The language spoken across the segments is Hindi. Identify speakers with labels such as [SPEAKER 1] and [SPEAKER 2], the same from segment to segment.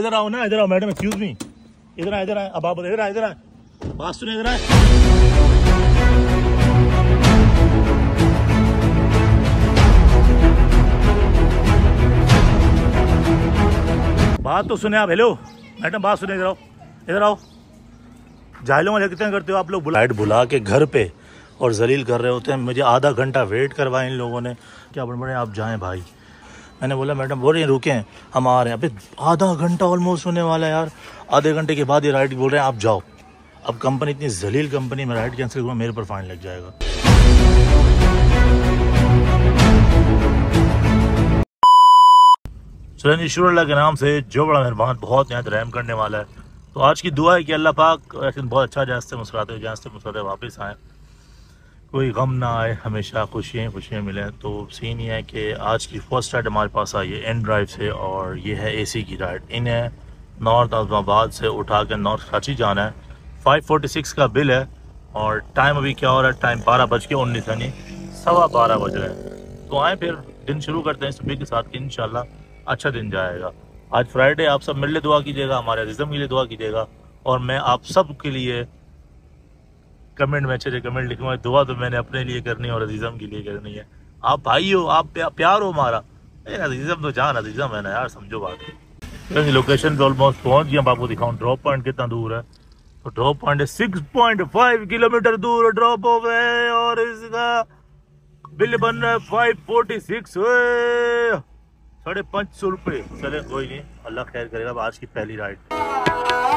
[SPEAKER 1] इधर आओ ना इधर आओ मैडम एक्सक्यूज मी इधर आए इधर आए अब आप इधर आए इधर आए बात सुने इधर आए बात तो सुने आप हेलो मैडम बात सुने इधर आओ इधर आओ जाहिलों में कितने करते हो आप लोग बुला बुला के घर पे और जलील कर रहे होते हैं मुझे आधा घंटा वेट करवाए इन लोगों ने क्या बड़े बड़े आप जाएं भाई मैंने बोला मैडम बोल रहे हैं रुके हैं हम आ रहे हैं अभी आधा घंटा ऑलमोस्ट होने वाला है यार आधे घंटे के बाद ये राइड बोल रहे हैं आप जाओ अब कंपनी इतनी जलील कंपनी में राइड कैंसिल हुआ मेरे पर फाइन लग जाएगा सुरैन ईश्वर के नाम से जो बड़ा मेहरबान बहुत नहायत रहम करने वाला है तो आज की दुआ है कि अल्लाह पाक बहुत अच्छा जहाँ से मुस्कुराते जहाँ से मुस्कुराते वापस आएँ कोई गम ना आए हमेशा खुशियाँ खुशियाँ मिलें तो सीन ये है कि आज की फर्स्ट राइड हमारे पास आई है एन ड्राइव से और ये है एसी की राइड इन्हें नॉर्थ आजमाबाद से उठा कर नॉर्थ कराची जाना है 546 का बिल है और टाइम अभी क्या हो रहा है टाइम बारह बज के उन्नीस यानी सवा बारह बज रहे हैं तो आए फिर दिन शुरू करते हैं सुबह के साथ कि इन अच्छा दिन जाएगा आज फ्राइडे आप सब मेरे लिए दुआ कीजिएगा हमारे रिजम के लिए दुआ कीजिएगा और मैं आप सब के लिए कमेंट में अच्छे अच्छे कमेंट लिखूंगा दुआ तो मैंने अपने लिए करनी है और अजीज़म के लिए करनी है आप भाई हो आप प्यार हो हमारा अजीज़म तो जान अजीज़म है ना यार समझो बात लोकेशन पे ऑलमोस्ट पहुंच गया आपको दिखाऊं ड्रॉप पॉइंट कितना दूर है तो drop point six point five kilometre दूर ड्रॉप हो गए और इसका बिल बन रहा है फाइव फोर्टी सिक्स साढ़े पाँच सौ रुपये चले कोई नहीं अल्लाह खैर करेगा आज की पहली राइड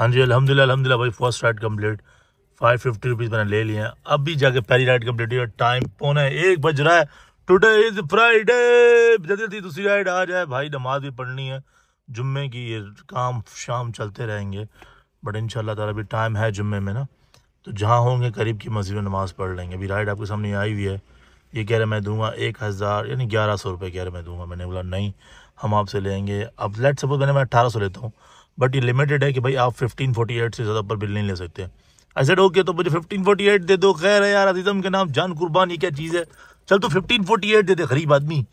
[SPEAKER 1] हाँ जी अलहमदिल्ला अलहमदिल्ला भाई first ride complete five fifty rupees मैंने ले लिए हैं भी जाके पहली राइड कम्प्लीट हुई है टाइम पौने एक बज रहा है टुडे इज़ फ्राइडे जल्दी जल्दी दूसरी राइड आ जाए भाई नमाज भी पढ़नी है जुम्मे की ये काम शाम चलते रहेंगे बट इन ताला भी टाइम है जुम्मे में ना तो जहाँ होंगे करीब की मस्जिद में नमाज़ पढ़ लेंगे अभी राइड आपके सामने आई हुई है ये कह रहे मैं दूंगा एक हज़ार यानी ग्यारह सौ रुपये कह रहे मैं दूंगा मैंने बोला नहीं हम आपसे लेंगे अब लेट सपोज मैंने मैं अठारह सौ लेता हूँ बट ये लिमिटेड है कि भाई आप फिफ्टीन फोर्टी एट से ज़्यादा पर बिल नहीं ले सकते आई सेड ओके तो मुझे फिफ्टीन फोर्टी एट दे दो खैर है यार अजीज़म के नाम जान कुर्बान ये क्या चीज़ है चल तो फिफ्टीन फोर्टी एट दे दे गरीब आदमी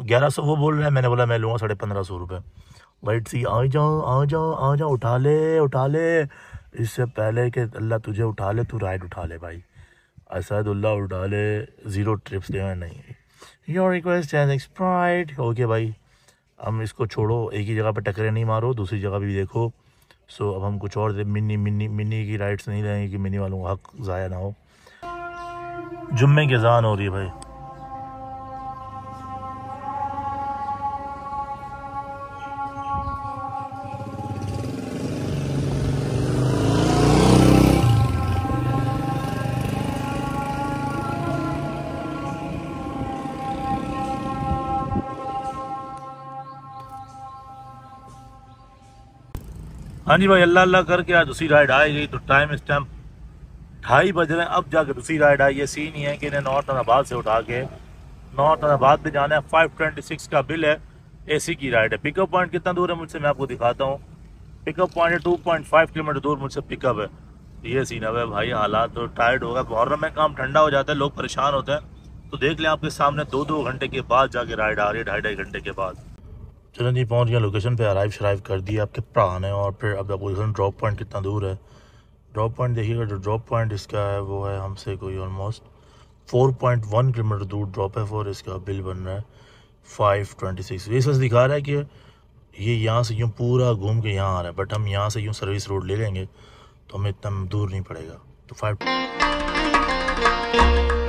[SPEAKER 1] ग्यारह सौ वो बोल रहे हैं मैंने बोला मैं लूँगा साढ़े पंद्रह सौ रुपये वाइट सी आ जाओ आ जाओ आ जाओ उठा ले उठा ले इससे पहले कि अल्लाह तुझे उठा ले तू राइड उठा ले भाई असदुल्ला उठा ले ज़ीरो ट्रिप्स दे नहीं योर रिक्वेस्ट हैज़ ओके भाई हम इसको छोड़ो एक ही जगह पर टकरे नहीं मारो दूसरी जगह भी देखो सो अब हम कुछ और मिनी मिनी मिनी की राइट्स नहीं रहेंगे कि मिनी वालों का हक ज़ाया ना हो जुम्मे की जान हो रही है भाई हाँ जी भाई अल्लाह अल्लाह करके आज दूसरी राइड आई गई तो टाइम इस टाइम ढाई बज रहे हैं अब जाके दूसरी राइड आई ये सीन ही है कि इन्हें नॉर्थ अनाबाद से उठा के नॉर्थ अनाबाद पे जाना है फाइव ट्वेंटी सिक्स का बिल है एसी की राइड है पिकअप पॉइंट कितना दूर है मुझसे मैं आपको दिखाता हूँ पिकअप पॉइंट है टू पॉइंट फाइव किलोमीटर दूर मुझसे पिकअप है ये सीन है भाई हालात तो टायर्ड हो गए मुहर्रम में काम ठंडा हो जाता है लोग परेशान होते हैं तो देख लें आपके सामने दो दो घंटे के बाद जाके राइड आ रही है ढाई ढाई घंटे के बाद चलें जी पहुँच गया लोकेशन पे अराइव शराइव कर दिया आपके प्राण है और फिर अब अपोजिशन ड्रॉप पॉइंट कितना दूर है ड्रॉप पॉइंट देखिएगा जो ड्रॉप पॉइंट इसका है वो है हमसे कोई ऑलमोस्ट 4.1 किलोमीटर दूर ड्रॉप है फॉर इसका बिल बन रहा है 526 ट्वेंटी सिक्स दिखा रहा है कि ये यहाँ से यूँ पूरा घूम के यहाँ आ रहा है बट हम यहाँ से यूँ सर्विस रोड ले लेंगे तो हमें इतना दूर नहीं पड़ेगा तो फाइव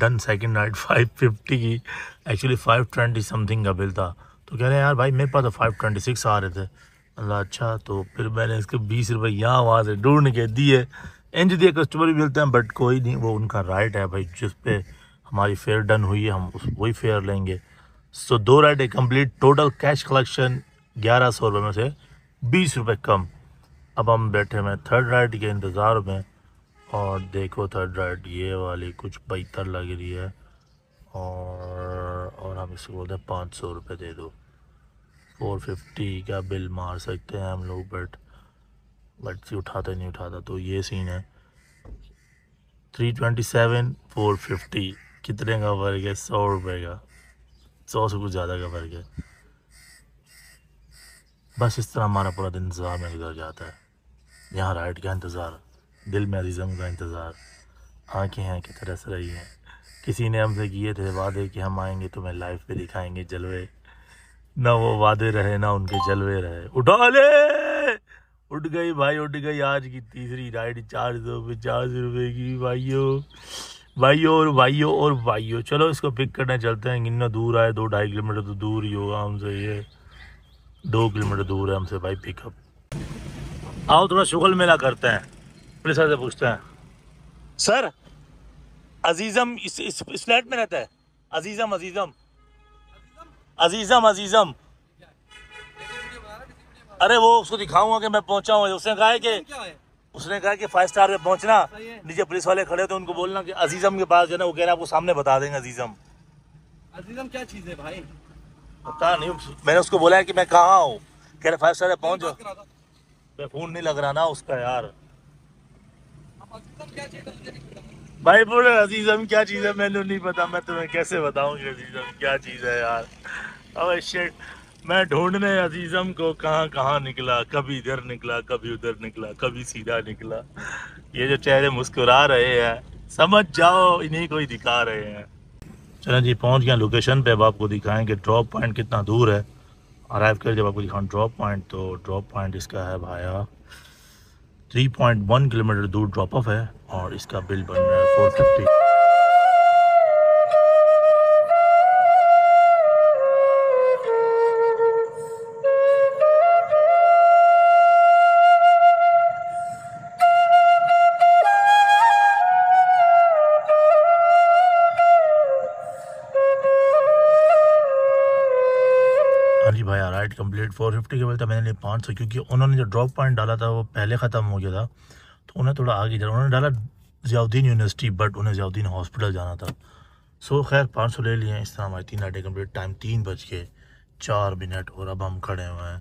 [SPEAKER 1] डन सेकंड नाइट 550 की एक्चुअली 520 समथिंग का बिल था तो कह रहे हैं यार भाई मेरे पास तो 526 आ रहे थे अल्लाह अच्छा तो फिर मैंने इसके बीस रुपये यहाँ वहाँ से ढूंढ के दिए इंज दिए कस्टमर भी मिलते हैं बट कोई नहीं वो उनका राइट है भाई जिस पे हमारी फेयर डन हुई है हम उस वही फेयर लेंगे सो दो दो ए कम्प्लीट टोटल कैश कलेक्शन ग्यारह सौ रुपये में से बीस रुपये कम अब हम बैठे हैं थर्ड राइड के इंतज़ार में और देखो थर्ड राइट ये वाली कुछ बेहतर लग रही है और और हम इसको बोलते हैं पाँच सौ रुपये दे दो फोर फिफ्टी का बिल मार सकते हैं हम लोग बट बट से उठाते नहीं उठाता तो ये सीन है three twenty seven four fifty कितने का वर्ग है सौ रुपये का सौ से कुछ ज़्यादा का वर्ग है बस इस तरह हमारा पूरा दिन इंतज़ार में गुजर जाता है यहाँ राइट का इंतज़ार दिल में अजीज़म का इंतज़ार आँखें हैं कि तरस रही हैं किसी ने हमसे किए थे वादे कि हम आएंगे तुम्हें लाइफ पे दिखाएंगे जलवे ना वो वादे रहे ना उनके जलवे रहे उठा ले उठ गई भाई उठ गई आज की तीसरी राइड चार सौ पचास रुपये की भाइयों भाइयों और भाइयों और भाइयों चलो इसको पिक करने चलते हैं इन्ना दूर आए दो ढाई किलोमीटर तो दूर ही होगा हमसे ये दो किलोमीटर दूर है हमसे भाई पिकअप आओ थोड़ा शुगल मेला करते हैं पुलिस वाले से पूछते हैं सर अजीज़म इस, इस इस फ्लैट में रहता है अजीज़म अजीज़म अजीज़म अजीज़म अरे वो उसको दिखाऊंगा कि मैं पहुंचा हूँ उसने कहा है कि उसने कहा कि फाइव स्टार पे पहुंचना नीचे पुलिस वाले खड़े थे उनको बोलना कि अजीज़म के पास जो है ना वो कह रहे हैं आपको सामने बता देंगे अजीज़म अजीज़म क्या चीज़ है भाई पता नहीं मैंने उसको बोला है कि मैं कहाँ हूँ कह रहे फाइव स्टार पे पहुंच जाओ मैं फ़ोन नहीं लग रहा ना उसका यार भाई बोले अजीजम क्या चीज है मैंने नहीं पता मैं तुम्हें कैसे बताऊंगी अजीजम क्या चीज है यार अब शेट मैं ढूंढने अजीजम को कहाँ कहाँ निकला कभी इधर निकला कभी उधर निकला कभी सीधा निकला ये जो चेहरे मुस्कुरा रहे हैं समझ जाओ इन्हीं को ही दिखा रहे हैं चलें जी पहुंच गया लोकेशन पे अब आपको दिखाएं कि ड्रॉप पॉइंट कितना दूर है अराइव कर जब आपको दिखाऊँ ड्रॉप पॉइंट तो ड्रॉप पॉइंट इसका है भाया 3.1 किलोमीटर दूर ड्रॉप ऑफ है और इसका बिल बन रहा है four fifty complete four fifty के बल मैंने लिए पाँच सौ क्योंकि उन्होंने जो ड्रॉप पॉइंट डाला था वो पहले ख़त्म हो गया था तो उन्हें थोड़ा आगे जाना उन्होंने डाला जियाउद्दीन यूनिवर्सिटी बट उन्हें जियाउद्दीन हॉस्पिटल जाना था सो खैर पाँच सौ ले लिए इस तरह हमारी तीन राइडें कम्प्लीट टाइम तीन बज के चार मिनट और अब हम खड़े हुए हैं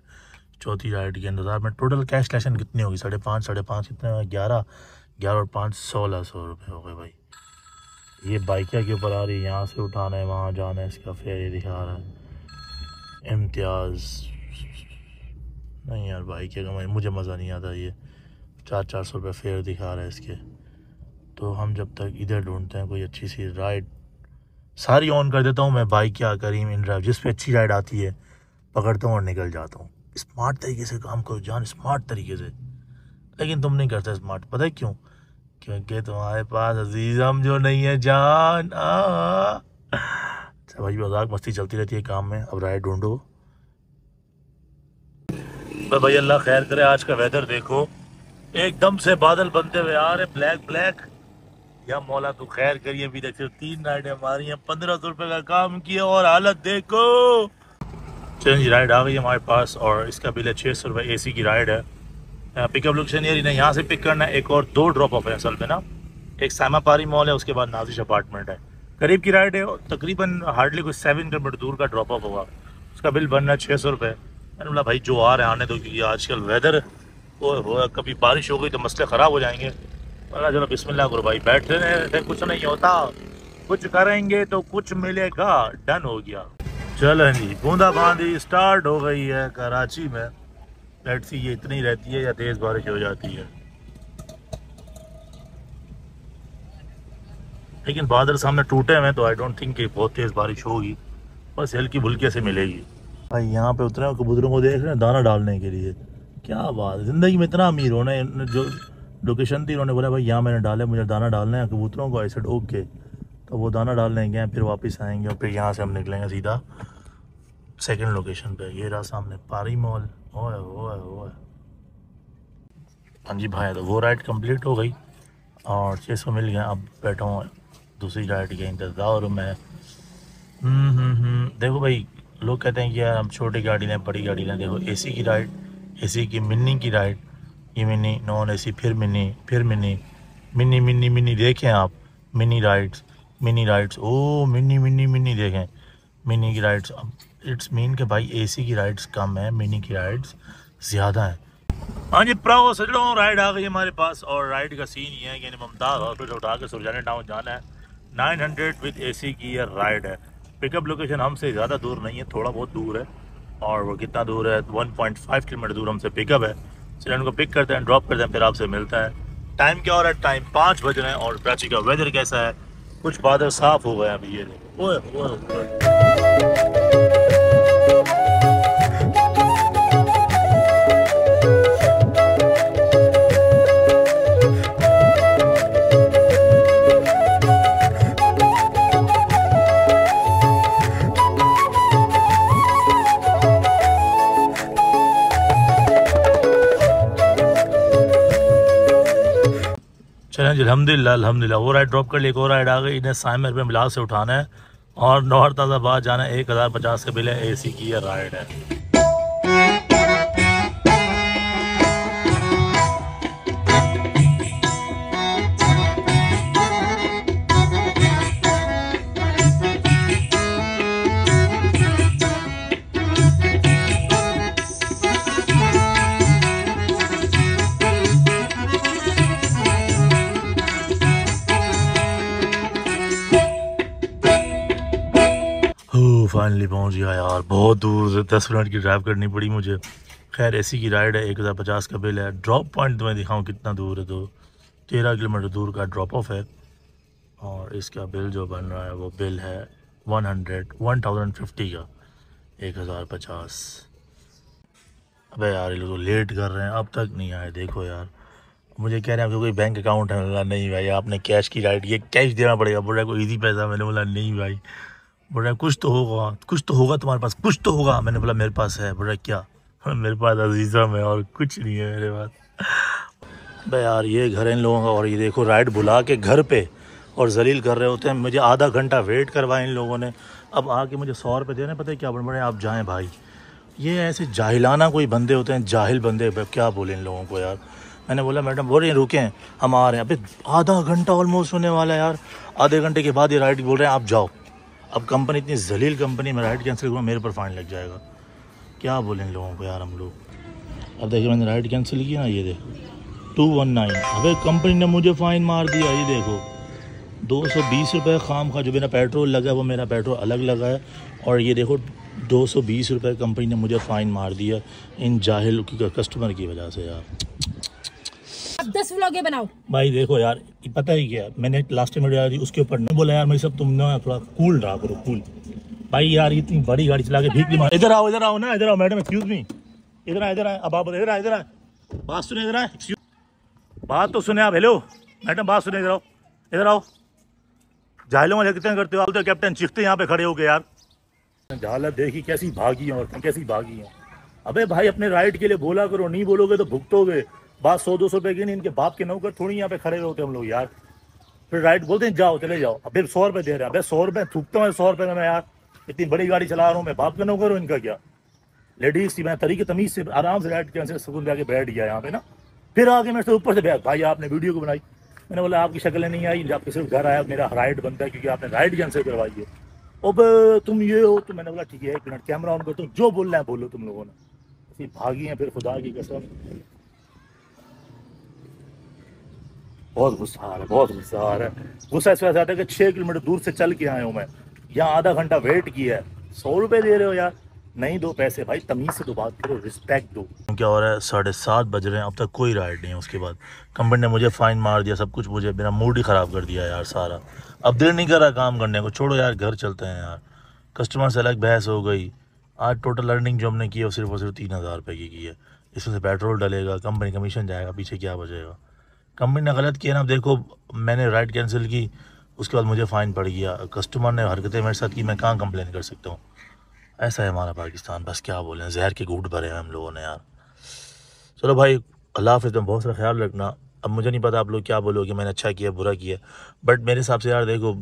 [SPEAKER 1] चौथी राइड के इंतजार में टोटल कैश कलेक्शन कितनी होगी साढ़े पाँच साढ़े पाँच कितने हुए ग्यारह ग्यारह और पाँच सोलह सौ रुपये हो गए भाई ये बाइकिया के ऊपर आ रही है यहाँ से उठाना है वहाँ जाना है इसका फेरी ये दिखा रहा है इम्तियाज़ नहीं यार भाई क्या कमाई मुझे मज़ा नहीं आता ये चार चार सौ रुपये फेयर दिखा रहा है इसके तो हम जब तक इधर ढूंढते हैं कोई अच्छी सी राइड सारी ऑन कर देता हूँ मैं बाइक क्या करीम इन ड्राइव जिस पर अच्छी राइड आती है पकड़ता हूँ और निकल जाता हूँ स्मार्ट तरीके से काम करो जान स्मार्ट तरीके से लेकिन तुम नहीं करते स्मार्ट पता है क्यों क्योंकि तुम्हारे पास अजीज़म जो नहीं है जान आ, आ, आ भाई मजाक मस्ती चलती रहती है काम में अब राय ढूंढो भाई अल्लाह खैर करे आज का वेदर देखो एकदम से बादल बनते हुए आ रहे ब्लैक ब्लैक या मौला तू खैर करिए अभी तक तीन राइडें हमारी हैं पंद्रह सौ रुपए का काम किया और हालत देखो चेंज राइड आ गई हमारे पास और इसका बिल है छः सौ रुपये ए की राइड है पिकअप लोकेशन ये नहीं यहाँ से पिक करना है एक और दो ड्रॉप ऑफ है असल में ना एक सामा पारी मॉल है उसके बाद नाजिश अपार्टमेंट है करीब की राइड तकरीबन हार्डली कुछ सेवन किलोमीटर दूर का ड्रॉप ऑफ होगा उसका बिल बनना छः सौ रुपये मैंने बोला भाई जो आ रहे हैं आने दो क्योंकि आजकल वेदर वो कभी बारिश हो गई तो मसले ख़राब हो जाएंगे अल्लाह चलो बिस्मिल्लाह करो भाई रहे थे कुछ नहीं होता कुछ करेंगे तो कुछ मिलेगा डन हो गया चलो हाँ जी बांदी स्टार्ट हो गई है कराची में बैठ सी ये इतनी रहती है या तेज़ बारिश हो जाती है लेकिन बादल सामने टूटे हुए तो आई डोंट थिंक कि बहुत तेज़ बारिश होगी बस हल्की भुल्के से मिलेगी भाई यहाँ पे उतरे कबूतरों को देख रहे हैं दाना डालने के लिए क्या बात ज़िंदगी में इतना अमीर होने जो लोकेशन थी उन्होंने बोला भाई यहाँ मैंने डाले मुझे दाना डालना है कबूतरों को ऐसे डोक के तो वो दाना डालने गए फिर वापस आएंगे और फिर यहाँ से हम निकलेंगे सीधा सेकंड लोकेशन पे ये रहा सामने पारी मॉल ओए ओए ओए हाँ जी भाई तो वो राइड कंप्लीट हो गई और छः सौ मिल गया अब बैठा हूँ दूसरी डाइट का इंतज़ार में हम्म, हम्म, हम्म। देखो भाई लोग कहते हैं कि यार हम छोटी गाड़ी लें बड़ी गाड़ी लें देखो एसी की राइड एसी की मिनी की राइड ये मिनी नॉन एसी फिर मिनी फिर मिनी मिनी मिनी मिनी देखें आप मिनी राइड्स मिनी राइड्स ओ मिनी मिनी मिनी देखें मिनी की राइड्स अब इट्स मीन के भाई एसी की राइड्स कम है मिनी की राइड्स ज़्यादा हैं हाँ जी प्राओ सजड़ों राइड आ गई हमारे पास और राइड का सीन ये है कि ममताज़ हॉस्पिटल उठा के सुरजाने टाउन जाना है 900 विद एसी गियर राइड है पिकअप लोकेशन हमसे ज़्यादा दूर नहीं है थोड़ा बहुत दूर है और वो कितना दूर है 1.5 किलोमीटर दूर हमसे पिकअप है चलिए उनको पिक करते हैं ड्रॉप करते हैं फिर आपसे मिलता है टाइम क्या हो रहा है टाइम पाँच बज रहे हैं और कराची का वेदर कैसा है कुछ बादल साफ हो गए अभी ये देखो हैं जी अलहमदिल्ला अलहमदिल्ला वो राइड ड्रॉप कर ली एक और राइड आ गई इन्हें साइमर पे मिलास से उठाना है और नोहर ताज़ाबाद जाना एक हज़ार पचास बिल पहले ए सी की यह राइड है फाइनली पहुंच गया यार बहुत दूर से दस मिनट की ड्राइव करनी पड़ी मुझे खैर ऐसी की राइड है एक हज़ार पचास का बिल है ड्रॉप पॉइंट तुम्हें तो दिखाऊँ कितना दूर है तो तेरह किलोमीटर दूर का ड्रॉप ऑफ है और इसका बिल जो बन रहा है वो बिल है one hundred one thousand fifty का एक हज़ार पचास अबे यार ये लोग लेट तो कर रहे हैं अब तक नहीं आए देखो यार मुझे कह रहे हैं आपके तो कोई बैंक अकाउंट है बोला नहीं भाई आपने कैश की राइड ये कैश देना पड़ेगा बोल रहा है कोई ईजी पैसा मैंने बोला नहीं भाई बोल रहा है कुछ तो होगा कुछ तो होगा तुम्हारे पास कुछ तो होगा मैंने बोला मेरे पास है बोल रहा क्या मेरे पास अजीजा है और कुछ नहीं है मेरे पास भाई यार ये घर इन लोगों का और ये देखो राइड बुला के घर पे और जलील कर रहे होते हैं मुझे आधा घंटा वेट करवाया इन लोगों ने अब आके मुझे सौ रुपये देने पता है क्या बड़े बड़े आप जाएँ भाई ये ऐसे जाहिलाना कोई बंदे होते हैं जाहिल बंदे क्या बोले इन लोगों को यार मैंने बोला मैडम बोल रहे हैं रुके हैं हम आ रहे हैं अभी आधा घंटा ऑलमोस्ट होने वाला है यार आधे घंटे के बाद ये राइड बोल रहे हैं आप जाओ अब कंपनी इतनी जलील कंपनी में राइड कैंसिल करूँगा मेरे पर फाइन लग जाएगा क्या बोलें लोगों को यार हम लोग अब देखिए मैंने राइड कैंसिल किया ना ये देखो टू वन नाइन अब कंपनी ने मुझे फ़ाइन मार दिया ये देखो दो सौ बीस रुपये खाम खा जो मेरा पेट्रोल लगा है वो मेरा पेट्रोल अलग लगा है और ये देखो दो सौ बीस रुपये कंपनी ने मुझे फ़ाइन मार दिया इन जाहिल की कस्टमर की वजह से यार अब दस व्लॉगे बनाओ भाई देखो यार पता ही क्या मैंने लास्ट टाइम उसके ऊपर नहीं बोला यार मेरे सब तुम ना थोड़ा कूल रहा करो कूल भाई यार इतनी बड़ी गाड़ी चला के भीख भी मार इधर आओ इधर आओ ना इधर आओ मैडम एक्सक्यूज मी इधर आ इधर आए अब आप इधर आ इधर आए बात सुने इधर आए बात तो सुने आप हेलो मैडम बात सुने इधर आओ इधर आओ जाहिलों वाले कितने करते हो आप तो कैप्टन चिखते यहाँ पे खड़े हो गए यार जहालत देखी कैसी भागी और कैसी भागी है अबे भाई अपने राइट के लिए बोला करो नहीं बोलोगे तो भुगतोगे बात सौ दो सौ रुपये की नहीं इनके बाप के नौकर थोड़ी यहाँ पे खड़े होते हम लोग यार फिर राइट बोलते हैं जाओ चले जाओ अभी सौ रुपये दे रहे हैं अभी सौ रुपये थूकता हूँ सौ रुपये में मैं यार इतनी बड़ी गाड़ी चला रहा हूँ मैं बाप का नौकर हूँ इनका क्या लेडीज की मैं तरीके तमीज से आराम से राइट कैंसिल सुकून जाके बैठ गया यहाँ पे ना फिर आगे मैं ऊपर से बैठ भाई आपने वीडियो को बनाई मैंने बोला आपकी शक्लें नहीं आई आपके सिर्फ घर आया मेरा राइट बनता है क्योंकि आपने राइट कैंसिल करवाई है अब तुम ये हो तो मैंने बोला ठीक है एक मिनट कैमरा ऑन कर तुम जो बोलना है बोलो तुम लोगों ने भागी हैं फिर खुदा की कसम बहुत गुस्सा आ रहा है बहुत गुस्सा आ रहा है गुस्सा इस वजह से आता है कि छः किलोमीटर दूर से चल के आया हूँ मैं यहाँ आधा घंटा वेट किया है सौ रुपये दे रहे हो यार नहीं दो पैसे भाई तमीज़ से तो बात करो रिस्पेक्ट दो क्या हो रहा है साढ़े सात बज रहे हैं अब तक कोई राइड नहीं है उसके बाद कंपनी ने मुझे फ़ाइन मार दिया सब कुछ मुझे मेरा मूड ही ख़राब कर दिया यार सारा अब दिल नहीं कर रहा काम करने को छोड़ो यार घर चलते हैं यार कस्टमर से अलग बहस हो गई आज टोटल अर्निंग जो हमने की है वो सिर्फ और सिर्फ तीन हज़ार रुपये की की है इसमें से पेट्रोल डलेगा कंपनी कमीशन जाएगा पीछे क्या बजेगा कंपनी ने गलत किया ना देखो मैंने राइड कैंसिल की उसके बाद मुझे फ़ाइन पड़ गया कस्टमर ने हरकतें मेरे साथ की मैं कहाँ कंप्लेन कर सकता हूँ ऐसा है हमारा पाकिस्तान बस क्या बोलें जहर के घूट भरे हैं हम लोगों ने यार चलो भाई अल्लाह हाफ़ तुम बहुत सारा ख्याल रखना अब मुझे नहीं पता आप लोग क्या बोलोगे मैंने अच्छा किया बुरा किया बट मेरे हिसाब से यार देखो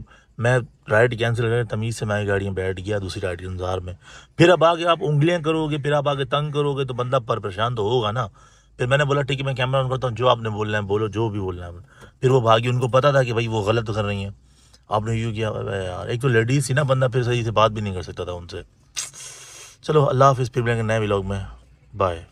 [SPEAKER 1] मैं राइड कैंसिल कर तमीज़ से मैं गाड़ी में बैठ गया दूसरी राइड के इंतजार में फिर अब आगे आप उंगलियाँ करोगे फिर आप आगे तंग करोगे तो बंदा पर परेशान तो होगा ना फिर मैंने बोला ठीक है मैं कैमरा ऑन करता हूँ जो आपने बोलना है बोलो जो भी बोलना है फिर वो भागी उनको पता था कि भाई वो गलत कर रही हैं आपने यूँ किया यार एक तो लेडीज़ ही ना बंदा फिर सही से बात भी नहीं कर सकता था उनसे चलो अल्लाह हाफिज़ फिर मिलेंगे नए ब्लॉग में बाय